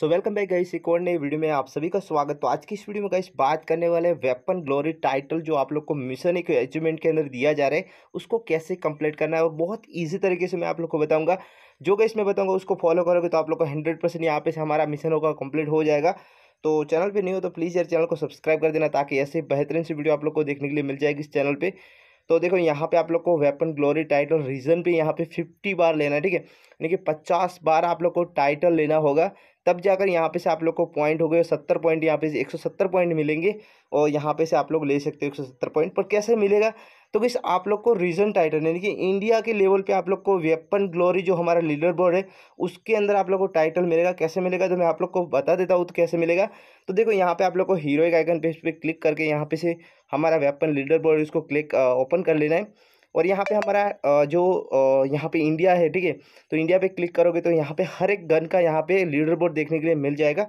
so welcome back guys एक और नए वीडियो में आप सभी का स्वागत तो आज की इस वीडियो में गाइस बात करने वाले हैं वेपन ग्लोरी टाइटल जो आप लोग को मिशन एक अचीवमेंट के अंदर दिया जा रहा है उसको कैसे कंप्लीट करना है और बहुत ईजी तरीके से मैं आप लोग को बताऊंगा जो गाइस मैं बताऊंगा उसको फॉलो करोगे तो आप लोग को हंड्रेड परसेंट यहाँ पे से हमारा मिशन होगा कंप्लीट हो जाएगा तो चैनल पर नहीं हो तो प्लीज़ यार चैनल को सब्सक्राइब कर देना ताकि ऐसे बेहतरीन से वीडियो आप लोग को देखने के लिए मिल जाएगी इस चैनल पर तो देखो यहाँ पे आप लोग को वेपन ग्लोरी टाइटल रीजन पे यहाँ पे फिफ्टी बार लेना है ठीक है यानी कि पचास बार आप लोग को टाइटल लेना होगा तब जाकर यहाँ पे से आप लोग को पॉइंट हो गए सत्तर पॉइंट यहाँ पे एक सौ सत्तर पॉइंट मिलेंगे और यहाँ पे से आप लोग ले सकते हो एक सौ सत्तर पॉइंट पर कैसे मिलेगा तो किस आप लोग को रीजन टाइटन यानी कि इंडिया के लेवल पे आप लोग को वेपन ग्लोरी जो हमारा लीडर बोर्ड है उसके अंदर आप लोग को टाइटल मिलेगा कैसे मिलेगा तो मैं आप लोग को बता देता हूँ तो कैसे मिलेगा तो देखो यहाँ पे आप लोग को हीरोइक आइकन पेज पे क्लिक करके यहाँ पे से हमारा वेपन लीडर बोर्ड इसको क्लिक ओपन कर लेना है और यहाँ पे हमारा जो यहाँ पे इंडिया है ठीक है तो इंडिया पे क्लिक करोगे तो यहाँ पे हर एक गन का यहाँ पे लीडर बोर्ड देखने के लिए मिल जाएगा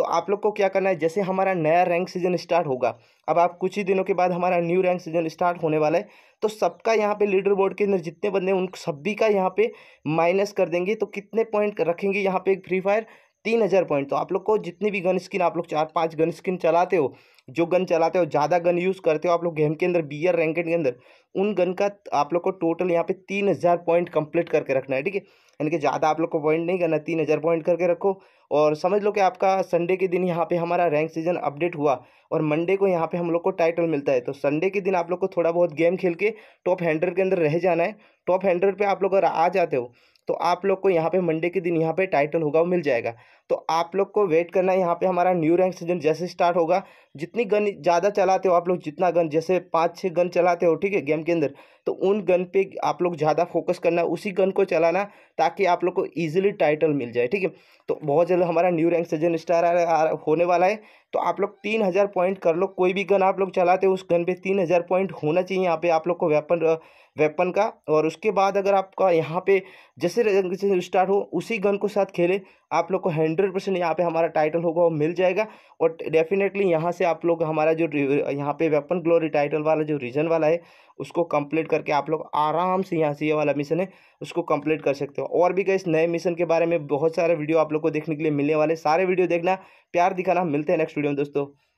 तो आप लोग को क्या करना है जैसे हमारा नया रैंक सीजन स्टार्ट होगा अब आप कुछ ही दिनों के बाद हमारा न्यू रैंक सीजन स्टार्ट होने वाला है तो सबका यहाँ पे लीडर बोर्ड के अंदर जितने बंदे उन सभी का यहाँ पे माइनस कर देंगे तो कितने पॉइंट रखेंगे यहाँ पे एक फ्री फायर तीन हज़ार पॉइंट तो आप लोग को जितनी भी गन स्किन आप लोग चार पाँच गन स्किन चलाते हो जो गन चलाते हो ज़्यादा गन यूज़ करते हो आप लोग गेम के अंदर आर रैंकेड के अंदर उन गन का आप लोग को टोटल यहाँ पे तीन हज़ार पॉइंट कंप्लीट करके रखना है ठीक है यानी कि ज़्यादा आप लोग को पॉइंट नहीं करना तीन हज़ार पॉइंट करके रखो और समझ लो कि आपका संडे के दिन यहाँ पे हमारा रैंक सीजन अपडेट हुआ और मंडे को यहाँ पे हम लोग को टाइटल मिलता है तो संडे के दिन आप लोग को थोड़ा बहुत गेम खेल के टॉप हंड्रेड के अंदर रह जाना है टॉप हंड्रेड पर आप लोग अगर आ जाते हो तो आप लोग को यहाँ पे मंडे के दिन यहाँ पे टाइटल होगा वो मिल जाएगा तो आप लोग को वेट करना है यहाँ पे हमारा न्यू रैंक सीजन जैसे स्टार्ट होगा जितनी गन ज़्यादा चलाते हो आप लोग जितना गन जैसे पाँच छः गन चलाते हो ठीक है गेम के अंदर तो उन गन पे आप लोग ज़्यादा फोकस करना उसी गन को चलाना ताकि आप लोग को ईजिली टाइटल मिल जाए ठीक है तो बहुत जल्द हमारा न्यू रैंक सीजन स्टार होने वाला है तो आप लोग तीन हज़ार पॉइंट कर लो कोई भी गन आप लोग चलाते हो उस गन पे तीन हज़ार पॉइंट होना चाहिए यहाँ पे आप लोग को वेपन वेपन का और उसके बाद अगर आपका यहाँ पे जैसे स्टार्ट हो उसी गन को साथ खेले आप लोग को हंड्रेड परसेंट यहाँ पे हमारा टाइटल होगा वो मिल जाएगा और डेफिनेटली यहाँ से आप लोग हमारा जो यहाँ पे वेपन ग्लोरी टाइटल वाला जो रीजन वाला है उसको कंप्लीट करके आप लोग आराम से यहाँ से ये वाला मिशन है उसको कंप्लीट कर सकते हो और भी कई नए मिशन के बारे में बहुत सारे वीडियो आप लोग को देखने के लिए मिलने वाले सारे वीडियो देखना प्यार दिखाना मिलते हैं नेक्स्ट वीडियो में दोस्तों